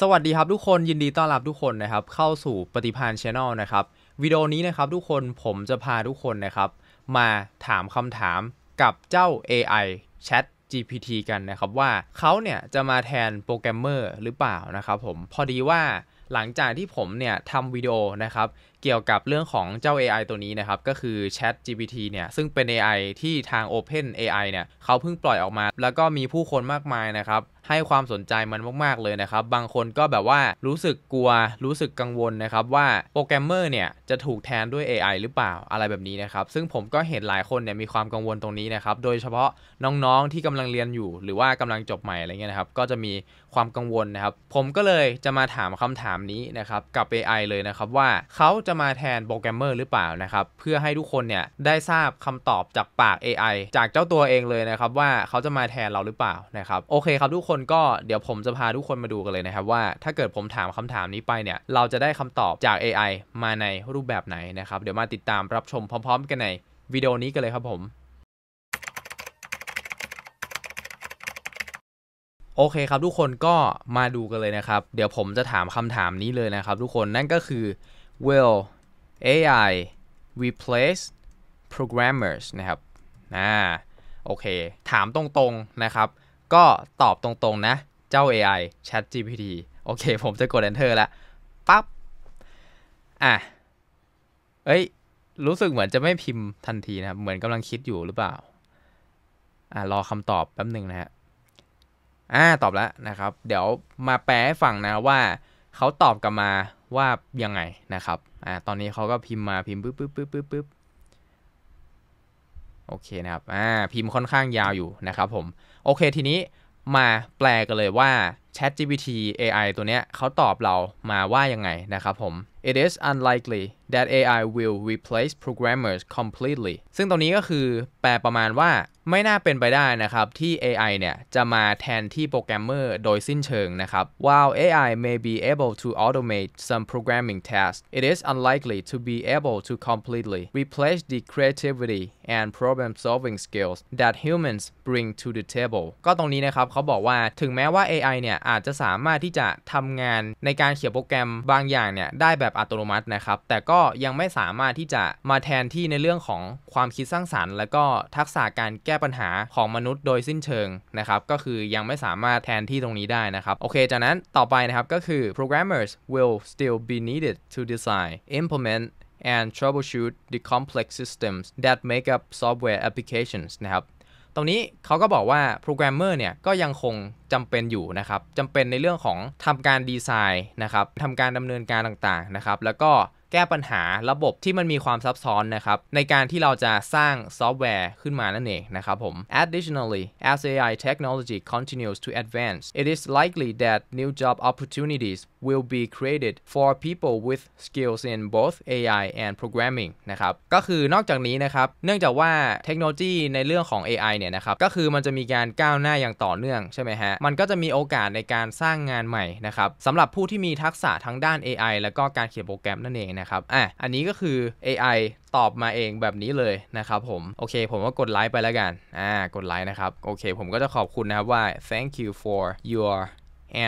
สวัสดีครับทุกคนยินดีต้อนรับทุกคนนะครับเข้าสู่ปฏิพานชาแนลนะครับวิดีโอนี้นะครับทุกคนผมจะพาทุกคนนะครับ มาถามคำถามกับเจ้า AI Chat GPT กันนะครับว่าเขาเนี่ยจะมาแทนโปรแกรมเมอร์หรือเปล่านะครับผม พอดีว่าหลังจากที่ผมเนี่ยทำวิดีโอนะครับ เกี่ยวกับเรื่องของเจ้า AI ตัวนี้นะครับก็คือ Chat GPT เนี่ยซึ่งเป็น AI ที่ทาง Open AI เนี่ยเขาเพิ่งปล่อยออกมา แล้วก็มีผู้คนมากมายนะครับให้ความสนใจมันมาก ๆเลยนะครับบางคนก็แบบว่ารู้สึกกลัวรู้สึกกังวลนะครับว่าโปรแกรมเมอร์เนี่ย จะถูกแทนด้วย AI หรือเปล่าอะไรแบบนี้นะครับ ซึ่งผมก็เห็นหลายคนเนี่ยมีความกังวลตรงนี้นะครับโดยเฉพาะน้องๆที่กำลังเรียนอยู่ หรือว่ากำลังจบใหม่อะไรเงี้ยนะครับก็จะมีความกังวลนะครับ ผมก็เลยจะมาถามคำถามนี้นะครับกับ AI เลยนะครับว่าเขาจะมาแทนโปรแกรมเมอร์หรือเปล่านะครับเพื่อให้ทุกคนเนี่ยได้ทราบคำตอบจากปาก AI จากเจ้าตัวเองเลยนะครับว่าเขาจะมาแทนเราหรือเปล่านะครับโอเคครับทุกคนนก็เดี๋ยวผมจะพาทุกคนมาดูกันเลยนะครับว่าถ้าเกิดผมถามคำถามนี้ไปเนี่ย เราจะได้คำตอบจาก AI มาในรูปแบบไหนนะครับ เดี๋ยวมาติดตามรับชมพร้อมๆกันใน วิดีโอนี้กันเลยครับผม โอเคครับทุกคนก็มาดูกันเลยนะครับ เดี๋ยวผมจะถามคำถามนี้เลยนะครับทุกคนนั่นก็คือ will AI replace programmers นะครับอ่าโอเค ถามตรงๆนะครับก็ตอบตรงๆนะ เจ้า AI Chat GPT โอเคผมจะกด Enter แล้วปั๊บอ่ะเอ้ยรู้สึกเหมือนจะไม่พิมพ์ทันทีนะครับเหมือนกำลังคิดอยู่หรือเปล่า อ่ะ รอคำตอบแป๊บหนึ่งนะฮะอ่าตอบแล้วนะครับ เดี๋ยวมาแปลให้ฟังนะว่าเขาตอบกลับมาว่ายังไงนะครับอ่าตอนนี้เขาก็พิมพ์มาพิมพ์ป๊บปึ๊บปึ๊บปึ๊บปึ๊บโอเคนะครับ อ่า พิมพ์ค่อนข้างยาวอยู่นะครับผม โอเค ทีนี้มาแปลกันเลยว่า Chat GPT AI ตัวเนี้ยเขาตอบเรามาว่ายังไงนะครับผม It is unlikely that AI will replace programmers completely ซึ่งตรงนี้ก็คือแปลประมาณว่าไม่น่าเป็นไปได้นะครับ ที่ AI เนี่ย จะมาแทนที่โปรแกรมเมอร์โดยสิ้นเชิงนะครับ While AI may be able to automate some programming tasks it is unlikely to be able to completely replace the creativity and problem solving skills that humans bring to the table ก็ตรงนี้นะครับเขาบอกว่าถึงแม้ว่า AI เนี่ยอาจจะสามารถที่จะทำงานในการเขียนโปรแกรมบางอย่างเนี่ยได้แบบอัตโนมัตินะครับ แต่ก็ยังไม่สามารถที่จะมาแทนที่ในเรื่องของความคิดสร้างสารรค์ และก็ทักษะการแก้ปัญหาของมนุษย์โดยสิ้นเชิงนะครับ ก็คือยังไม่สามารถแทนที่ตรงนี้ได้นะครับ โอเคจากนั้นต่อไปนะครับก็คือ programmers will still be needed to design implement and troubleshoot the complex systems that make up software applications นะครับตรงนี้เขาก็บอกว่าโปรแกรมเมอร์เนี่ยก็ยังคงจำเป็นอยู่นะครับจำเป็นในเรื่องของทำการดีไซน์นะครับทำการดำเนินการต่างๆนะครับ แล้วก็แก้ปัญหาระบบที่มันมีความซับซ้อนนะครับ ในการที่เราจะสร้างซอฟต์แวร์ขึ้นมานั่นเองนะครับผม Additionally as AI technology continues to advance it is likely that new job opportunities will be created for people with skills in both AI and programming นะครับ ก็คือนอกจากนี้นะครับ เนื่องจากว่าเทคโนโลยีในเรื่องของ AI เนี่ยนะครับ ก็คือมันจะมีการก้าวหน้าอย่างต่อเนื่อง ใช่ไหมฮะ มันก็จะมีโอกาสในการสร้างงานใหม่นะครับ สำหรับผู้ที่มีทักษะทั้งด้าน AI แล้วก็การเขียนโปรแกรมนั่นเองนะครับ อ่ะอันนี้ก็คือ AI ตอบมาเองแบบนี้เลยนะครับผม โอเค ผมก็กดไลค์ไปแล้วกัน อ่า กดไลค์นะครับ โอเคผมก็จะขอบคุณนะครับว่า thank you for your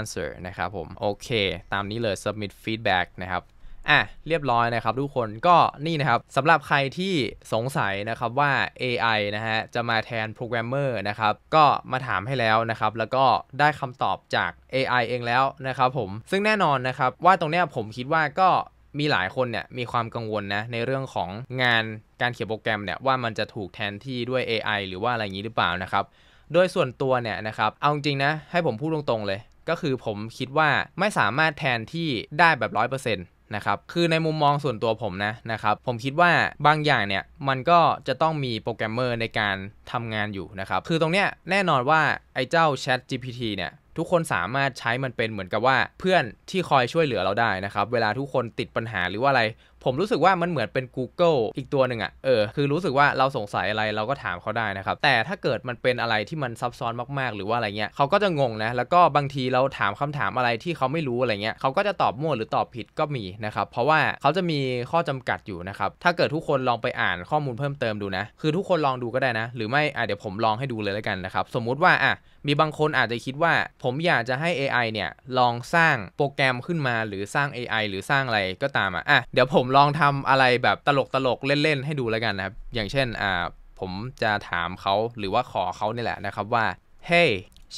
answer นะครับผม โอเค ตามนี้เลย submit feedback นะครับ อ่ะ เรียบร้อยนะครับ ทุกคนก็นี่นะครับสำหรับใครที่สงสัยนะครับ ว่า AI นะฮะ จะมาแทนโปรแกรมเมอร์นะครับ ก็มาถามให้แล้วนะครับ แล้วก็ได้คำตอบจาก AI เองแล้วนะครับผม ซึ่งแน่นอนนะครับ ว่าตรงนี้ผมคิดว่าก็มีหลายคนเนี่ย มีความกังวลนะ ในเรื่องของงานการเขียนโปรแกรมเนี่ยว่ามันจะถูกแทนที่ด้วย AI หรือว่าอะไรอย่างนี้หรือเปล่านะครับโดยส่วนตัวเนี่ยนะครับเอาจริงนะให้ผมพูดตรงๆเลยก็คือผมคิดว่าไม่สามารถแทนที่ได้แบบร้อยเปอร์เซ็นต์นะครับ คือในมุมมองส่วนตัวผมนะนะครับ ผมคิดว่าบางอย่างเนี่ย มันก็จะต้องมีโปรแกรมเมอร์ในการทำงานอยู่นะครับ คือตรงเนี้ยแน่นอนว่า ไอ้เจ้า Chat GPT เนี่ย ทุกคนสามารถใช้มันเป็นเหมือนกับว่า เพื่อนที่คอยช่วยเหลือเราได้นะครับ เวลาทุกคนติดปัญหาหรือว่าอะไรผมรู้สึกว่ามันเหมือนเป็น Google อีกตัวหนึ่งอะ่ะ เออ คือรู้สึกว่าเราสงสัยอะไรเราก็ถามเขาได้นะครับ แต่ถ้าเกิดมันเป็นอะไรที่มันซับซ้อนมาก ๆ หรือว่าอะไรเงี้ยเขาก็จะงงนะ แล้วก็บางทีเราถามคำถามอะไรที่เขาไม่รู้อะไรเงี้ยเขาก็จะตอบมั่วหรือตอบผิดก็มีนะครับ เพราะว่าเขาจะมีข้อจำกัดอยู่นะครับ ถ้าเกิดทุกคนลองไปอ่านข้อมูลเพิ่มเติมดูนะ คือทุกคนลองดูก็ได้นะ หรือไม่อ่ะเดี๋ยวผมลองให้ดูเลยแล้วกันนะครับ สมมุติว่าอ่ะ มีบางคนอาจจะคิดว่า ผมอยากจะให้ AI เนี่ย ลองสร้างโปรแกรมขึ้นมาหรือสร้าง AI หรือสร้างอะไรก็ตามอ่ะอ่ะเดี๋ยวผมลองทำอะไรแบบตลกตลกเล่นๆ ให้ดูแล้วกันนะครับ อย่างเช่น อ่า ผมจะถามเขาหรือว่าขอเขานี่แหละนะครับว่า hey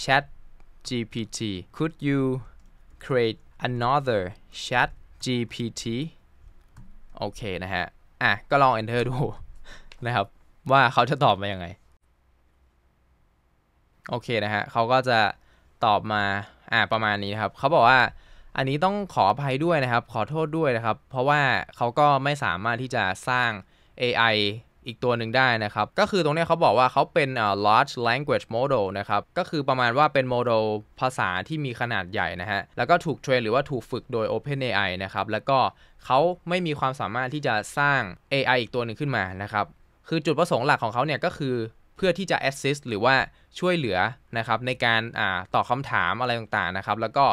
chat GPT could you create another chat GPT โอเคนะฮะ อ่ะ ก็ลอง enter ดูนะครับว่าเขาจะตอบมายังไง โอเคนะฮะเขาก็จะตอบมา อ่าประมาณนี้ครับ เขาบอกว่าอันนี้ต้องขออภัยด้วยนะครับ ขอโทษด้วยนะครับ เพราะว่าเขาก็ไม่สามารถที่จะสร้าง AI อีกตัวหนึ่งได้นะครับ ก็คือตรงนี้เขาบอกว่าเขาเป็น large language model นะครับ ก็คือประมาณว่าเป็นโมเดลภาษาที่มีขนาดใหญ่นะฮะ แล้วก็ถูกเทรนหรือว่าถูกฝึกโดย OpenAI นะครับ แล้วก็เขาไม่มีความสามารถที่จะสร้าง AI อีกตัวหนึ่งขึ้นมานะครับ คือจุดประสงค์หลักของเขาเนี่ยก็คือเพื่อที่จะ assist หรือว่าช่วยเหลือนะครับในการอ่าตอบคำถามอะไรต่างๆ นะครับ แล้วก็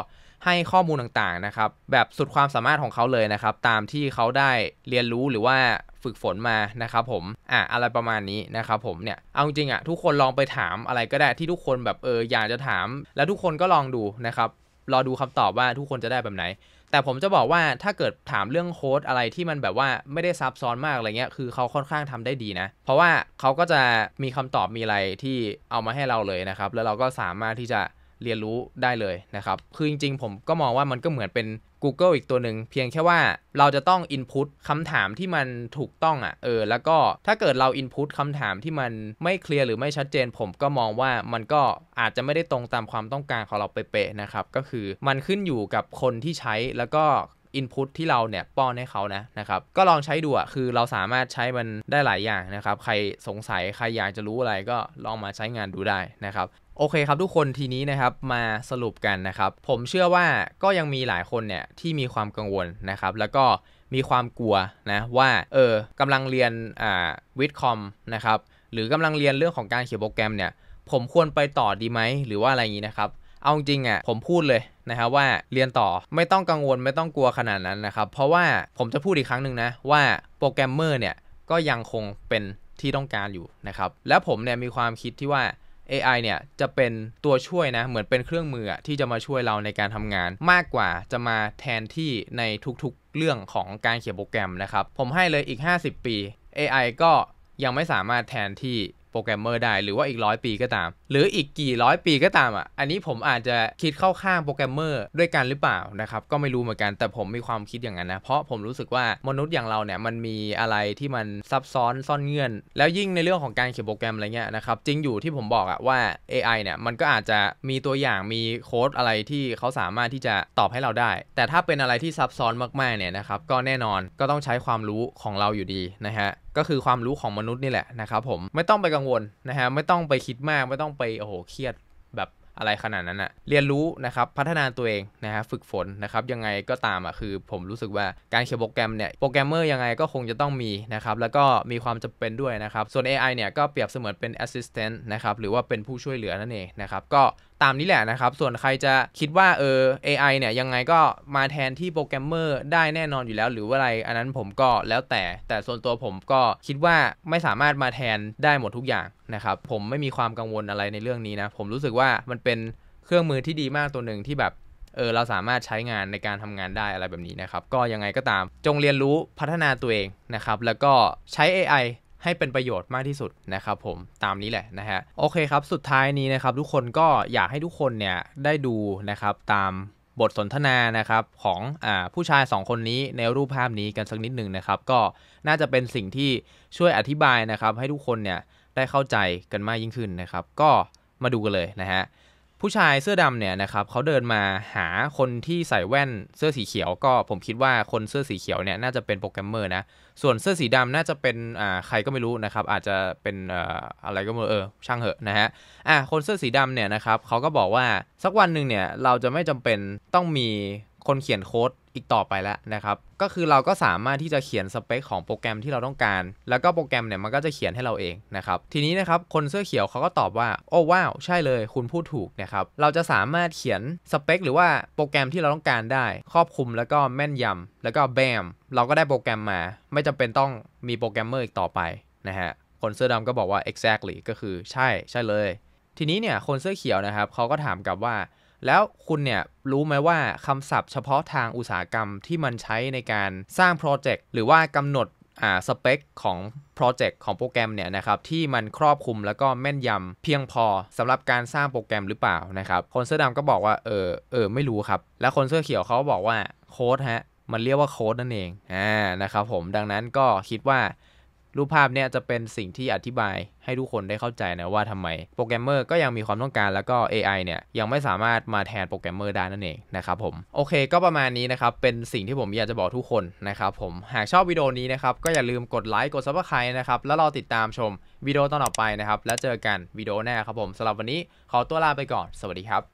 ให้ข้อมูลต่างๆนะครับแบบสุดความสามารถของเขาเลยนะครับตามที่เขาได้เรียนรู้หรือว่าฝึกฝนมานะครับผมอ่ะอะไรประมาณนี้นะครับ ผมเนี่ยเอาจริงอ่ะ ทุกคนลองไปถามอะไรก็ได้ที่ทุกคนแบบเอออยากจะถาม แล้วทุกคนก็ลองดูนะครับรอดูคำตอบว่าทุกคนจะได้แบบไหน แต่ผมจะบอกว่าถ้าเกิดถามเรื่องโค้ดอะไรที่มันแบบว่าไม่ได้ซับซ้อนมากอะไรเงี้ยคือเขาค่อนข้างทำได้ดีนะ เพราะว่าเขาก็จะมีคำตอบมีอะไรที่เอามาให้เราเลยนะครับแล้วเราก็สามารถที่จะเรียนรู้ได้เลยนะครับ คือจริงๆ ผมก็มองว่ามันก็เหมือนเป็น Google อีกตัวหนึ่งเพียงแค่ว่าเราจะต้อง Input คำถามที่มันถูกต้องอะ่ะเออ แล้วก็ถ้าเกิดเรา Input คำถามที่มันไม่เคลียร์ หรือไม่ชัดเจน ผมก็มองว่ามันก็อาจจะไม่ได้ตรงตามความต้องการของเราเป๊ะๆนะครับก็คือมันขึ้นอยู่กับคนที่ใช้แล้วก็อินพุตที่เราเนี่ยป้อนให้เขานะนะครับ ก็ลองใช้ดูอะคือเราสามารถใช้มันได้หลายอย่างนะครับใครสงสัยใครอยากจะรู้อะไรก็ลองมาใช้งานดูได้นะครับโอเคครับ ทุกคนทีนี้นะครับมาสรุปกันนะครับ ผมเชื่อว่าก็ยังมีหลายคนเนี่ย ที่มีความกังวลนะครับ แล้วก็มีความกลัวนะว่าเออกำลังเรียนอ่าวิทคอมนะครับ หรือกำลังเรียนเรื่องของการเขียนโปรแกรมเนี่ยผมควรไปต่อดีไหมหรือว่าอะไรอย่างนี้นะครับ เอาจริงอ่ะ ผมพูดเลยนะครับว่าเรียนต่อไม่ต้องกังวล ไม่ต้องกลัวขนาดนั้นนะครับเพราะว่าผมจะพูดอีกครั้งหนึ่งนะว่าโปรแกรมเมอร์เนี่ยก็ยังคงเป็นที่ต้องการอยู่นะครับและผมเนี่ยมีความคิดที่ว่า AI เนี่ยจะเป็นตัวช่วยนะเหมือนเป็นเครื่องมือที่จะมาช่วยเราในการทำงาน มากกว่าจะมาแทนที่ในทุกๆเรื่องของการเขียนโปรแกรมนะครับ ผมให้เลยอีก 50 ปี AI ก็ยังไม่สามารถแทนที่โปรแกรมเมอร์ได้หรือว่าอีกร้อยปีก็ตามหรืออีกกี่ร้อยปีก็ตามอ่ะ อันนี้ผมอาจจะคิดเข้าข้างโปรแกรมเมอร์ด้วยกันหรือเปล่านะครับก็ไม่รู้เหมือนกันแต่ผมมีความคิดอย่างนั้นนะ เพราะผมรู้สึกว่ามนุษย์อย่างเราเนี่ย มันมีอะไรที่มันซับซ้อนซ่อนเงื่อน แล้วยิ่งในเรื่องของการเขียนโปรแกรมอะไรเงี้ยนะครับ จริงอยู่ที่ผมบอกอะว่า AI เนี่ยมันก็อาจจะมีตัวอย่างมีโค้ดอะไรที่เขาสามารถที่จะตอบให้เราได้ แต่ถ้าเป็นอะไรที่ซับซ้อนมากๆเนี่ยนะครับก็แน่นอนก็ต้องใช้ความรู้ของเราอยู่ดีนะฮะก็คือความรู้ของมนุษย์นี่แหละนะครับ ผมไม่ต้องไปกังวลนะฮะไม่ต้องไปคิดมาก ไม่ต้องไปโอ้โหเครียดแบบอะไรขนาดนั้นอะเรียนรู้นะครับพัฒนาตัวเองนะฮะฝึกฝนนะครับยังไงก็ตามอะคือ ผมรู้สึกว่าการเขียนโปรแกรมเนี่ยโปรแกรมเมอร์ยังไงก็คงจะต้องมีนะครับแล้วก็มีความจำเป็นด้วยนะครับส่วน AI เนี่ยก็เปรียบเสมือนเป็นแอสซิสแตนต์นะครับหรือว่าเป็นผู้ช่วยเหลือนั่นเองนะครับก็ตามนี้แหละนะครับ ส่วนใครจะคิดว่าเออ AI เนี่ยยังไงก็มาแทนที่โปรแกรมเมอร์ ได้แน่นอนอยู่แล้วหรือว่าอะไรอันนั้นผมก็แล้วแต่ แต่ส่วนตัวผมก็คิดว่าไม่สามารถมาแทนได้หมดทุกอย่างนะครับ ผมไม่มีความกังวลอะไรในเรื่องนี้นะ ผมรู้สึกว่ามันเป็นเครื่องมือที่ดีมากตัวหนึ่งที่แบบเออเราสามารถใช้งานในการทำงานได้อะไรแบบนี้นะครับก็ยังไงก็ตาม จงเรียนรู้พัฒนาตัวเองนะครับแล้วก็ใช้ AI ให้เป็นประโยชน์มากที่สุดนะครับ ผมตามนี้แหละนะฮะโอเคครับสุดท้ายนี้นะครับทุกคนก็อยากให้ทุกคนเนี่ยได้ดูนะครับตามบทสนทนานะครับของอผู้ชาย 2 คนนี้ในรูปภาพนี้กันสักนิดหนึ่งนะครับ ก็น่าจะเป็นสิ่งที่ช่วยอธิบายนะครับ ให้ทุกคนเนี่ยได้เข้าใจกันมากยิ่งขึ้นนะครับ ก็มาดูกันเลยนะฮะผู้ชายเสื้อดำเนี่ยนะครับเขาเดินมาหาคนที่ใส่แว่นเสื้อสีเขียวก็ผมคิดว่าคนเสื้อสีเขียวเนี่ยน่าจะเป็นโปรแกรมเมอร์นะส่วนเสื้อสีดำน่าจะเป็นอ่าใครก็ไม่รู้นะครับอาจจะเป็นอ่าอะไรก็ไม่รู้เออช่างเหอะนะฮะอ่ะคนเสื้อสีดำเนี่ยนะครับเขาก็บอกว่าสักวันหนึ่งเนี่ยเราจะไม่จำเป็นต้องมีคนเขียนโค้ดอีกต่อไปแล้วนะครับ ก็คือเราก็สามารถที่จะเขียนสเปคของโปรแกรมที่เราต้องการ แล้วก็โปรแกรมเนี่ยมันก็จะเขียนให้เราเองนะครับทีนี้นะครับคนเสื้อเขียวเขาก็ตอบว่า โอ้ว้าวใช่เลย คุณพูดถูกนะครับเราจะสามารถเขียนสเปคหรือว่าโปรแกรมที่เราต้องการได้ ครอบคลุมแล้วก็แม่นยำ แล้วก็แบมเราก็ได้โปรแกรมมาไม่จำเป็นต้องมีโปรแกรมเมอร์อีกต่อไปนะฮะคนเสื้อดำก็บอกว่า exactly ก็คือใช่ใช่เลย ทีนี้เนี่ยคนเสื้อเขียวนะครับเขาก็ถามกลับว่าแล้วคุณเนี่ยรู้ไหมว่าคำศัพท์เฉพาะทางอุตสาหกรรมที่มันใช้ในการสร้างโปรเจกต์หรือว่ากำหนดอ่าสเปค ของโปรเจกต์ของโปรแกรมเนี่ยนะครับที่มันครอบคลุมแล้วก็แม่นยำเพียงพอสำหรับการสร้างโปรแกรมหรือเปล่านะครับ คนเสื้อดำก็บอกว่าเออเออ ไม่รู้ครับ แล้วคนเสื้อเขียวเขาบอกว่าโค้ดฮะมันเรียกว่าโค้ดนั่นเองอ่านะครับผมดังนั้นก็คิดว่ารูปภาพเนี่ยจะเป็นสิ่งที่อธิบาย ให้ทุกคนได้เข้าใจนะว่าทำไม โปรแกรมเมอร์ก็ยังมีความต้องการ แล้วก็ AI เนี่ยยังไม่สามารถมาแทนโปรแกรมเมอร์ได้นั่นเองนะครับผมโอเค ก็ประมาณนี้นะครับเป็นสิ่งที่ผมอยากจะบอกทุกคนนะครับผมหากชอบวิดีโอนี้นะครับก็อย่าลืมกดไลค์กดซับสไครต์นะครับแล้วรอติดตามชมวิดีโอตอนต่อไปนะครับแล้วเจอกันวิดีโอหน้าครับผมสำหรับวันนี้ขอตัวลาไปก่อนสวัสดีครับ